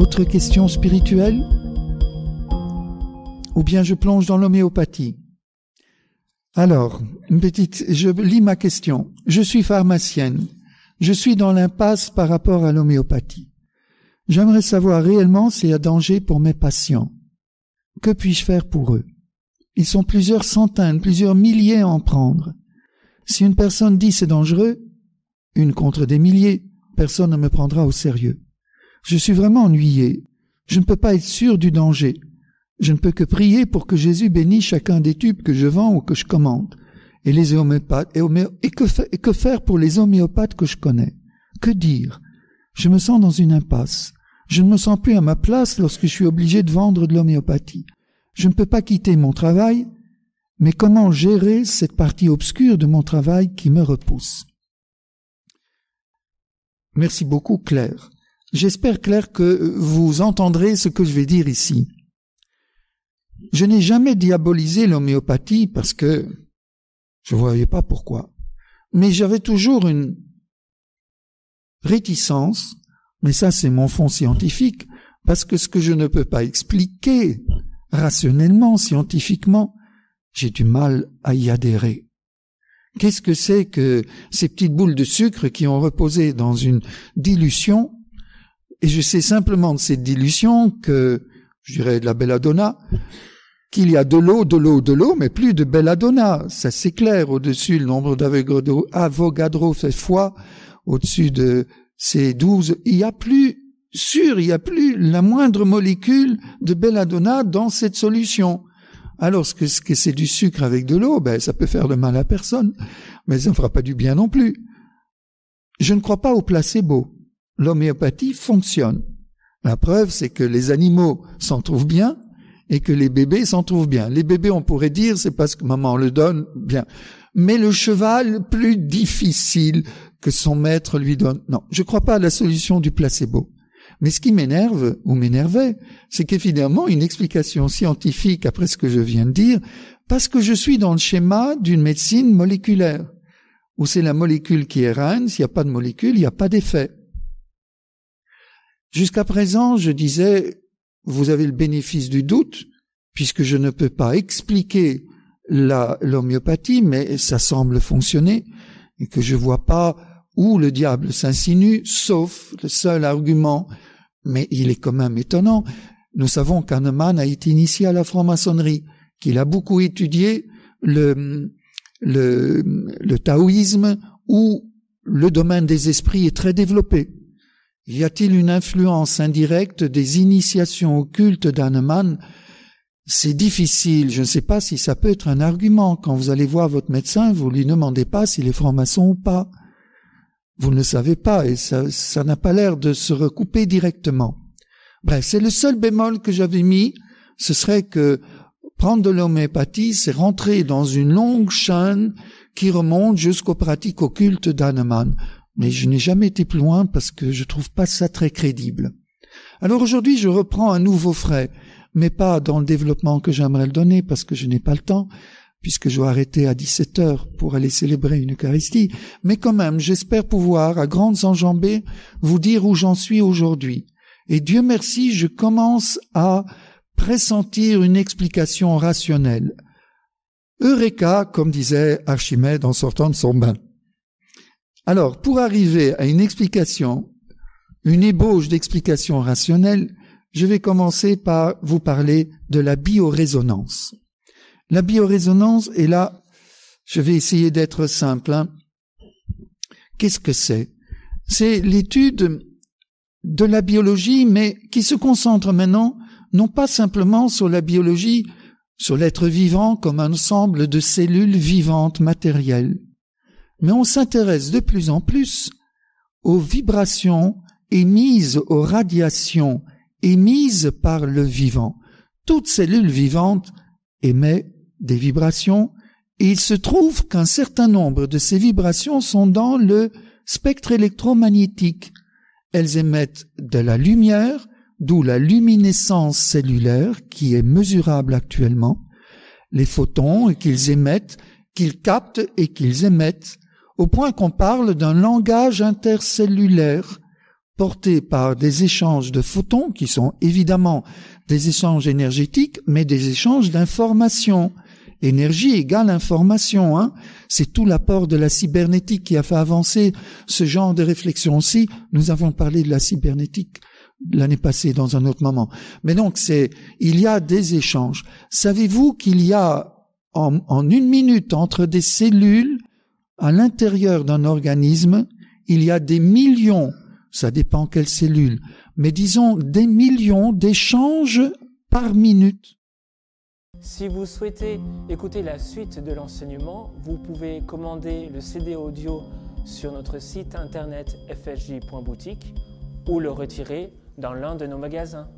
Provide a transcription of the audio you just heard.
Autre question spirituelle Ou bien je plonge dans l'homéopathie Alors, petite, je lis ma question. Je suis pharmacienne. Je suis dans l'impasse par rapport à l'homéopathie. J'aimerais savoir réellement s'il y a danger pour mes patients. Que puis-je faire pour eux Ils sont plusieurs centaines, plusieurs milliers à en prendre. Si une personne dit c'est dangereux, une contre des milliers, personne ne me prendra au sérieux. Je suis vraiment ennuyé. Je ne peux pas être sûr du danger. Je ne peux que prier pour que Jésus bénisse chacun des tubes que je vends ou que je commande. Et les homéopathes, et, que que faire pour les homéopathes que je connais? Que dire? Je me sens dans une impasse. Je ne me sens plus à ma place lorsque je suis obligé de vendre de l'homéopathie. Je ne peux pas quitter mon travail, mais comment gérer cette partie obscure de mon travail qui me repousse Merci beaucoup Claire. J'espère, clair que vous entendrez ce que je vais dire ici. Je n'ai jamais diabolisé l'homéopathie parce que je ne voyais pas pourquoi. Mais j'avais toujours une réticence, mais ça c'est mon fond scientifique, parce que ce que je ne peux pas expliquer rationnellement, scientifiquement, j'ai du mal à y adhérer. Qu'est-ce que c'est que ces petites boules de sucre qui ont reposé dans une dilution et je sais simplement de cette dilution que, je dirais de la belladonna, qu'il y a de l'eau, de l'eau, de l'eau, mais plus de belladonna. Ça c'est clair. au-dessus le nombre d'avogadro, cette fois, au-dessus de ces douze. Il n'y a plus, sûr, il n'y a plus la moindre molécule de belladonna dans cette solution. Alors ce que, c'est du sucre avec de l'eau, ben, ça peut faire de mal à personne, mais ça ne fera pas du bien non plus. Je ne crois pas au placebo l'homéopathie fonctionne. La preuve, c'est que les animaux s'en trouvent bien et que les bébés s'en trouvent bien. Les bébés, on pourrait dire, c'est parce que maman le donne bien. Mais le cheval, plus difficile que son maître lui donne. Non, je ne crois pas à la solution du placebo. Mais ce qui m'énerve, ou m'énervait, c'est qu'évidemment, une explication scientifique après ce que je viens de dire, parce que je suis dans le schéma d'une médecine moléculaire, où c'est la molécule qui est reine, s'il n'y a pas de molécule, il n'y a pas d'effet. Jusqu'à présent, je disais, vous avez le bénéfice du doute, puisque je ne peux pas expliquer l'homéopathie, mais ça semble fonctionner, et que je ne vois pas où le diable s'insinue, sauf le seul argument, mais il est quand même étonnant. Nous savons qu'Hahnemann a été initié à la franc-maçonnerie, qu'il a beaucoup étudié le, le, le taoïsme où le domaine des esprits est très développé. Y a-t-il une influence indirecte des initiations occultes culte C'est difficile, je ne sais pas si ça peut être un argument. Quand vous allez voir votre médecin, vous lui demandez pas s'il est franc-maçon ou pas. Vous ne le savez pas et ça, n'a pas l'air de se recouper directement. Bref, c'est le seul bémol que j'avais mis, ce serait que prendre de l'homéopathie, c'est rentrer dans une longue chaîne qui remonte jusqu'aux pratiques occultes d'Hahnemann mais je n'ai jamais été plus loin parce que je trouve pas ça très crédible. Alors aujourd'hui, je reprends un nouveau frais, mais pas dans le développement que j'aimerais le donner parce que je n'ai pas le temps, puisque je dois arrêter à 17 heures pour aller célébrer une Eucharistie. Mais quand même, j'espère pouvoir, à grandes enjambées, vous dire où j'en suis aujourd'hui. Et Dieu merci, je commence à pressentir une explication rationnelle. Eureka, comme disait Archimède en sortant de son bain. Alors, pour arriver à une explication, une ébauche d'explication rationnelle, je vais commencer par vous parler de la biorésonance. La biorésonance, et là, je vais essayer d'être simple. Hein. Qu'est-ce que c'est C'est l'étude de la biologie, mais qui se concentre maintenant non pas simplement sur la biologie, sur l'être vivant comme un ensemble de cellules vivantes matérielles, mais on s'intéresse de plus en plus aux vibrations émises, aux radiations émises par le vivant. Toute cellule vivante émet des vibrations et il se trouve qu'un certain nombre de ces vibrations sont dans le spectre électromagnétique. Elles émettent de la lumière, d'où la luminescence cellulaire qui est mesurable actuellement, les photons qu'ils émettent, qu'ils captent et qu'ils émettent au point qu'on parle d'un langage intercellulaire porté par des échanges de photons, qui sont évidemment des échanges énergétiques, mais des échanges d'informations. Énergie égale information, hein. C'est tout l'apport de la cybernétique qui a fait avancer ce genre de réflexion aussi. Nous avons parlé de la cybernétique l'année passée dans un autre moment. Mais donc, c'est, il y a des échanges. Savez-vous qu'il y a en une minute entre des cellules à l'intérieur d'un organisme, il y a des millions, ça dépend quelle cellule, mais disons des millions d'échanges par minute. Si vous souhaitez écouter la suite de l'enseignement, vous pouvez commander le CD audio sur notre site internet fsj.boutique ou le retirer dans l'un de nos magasins.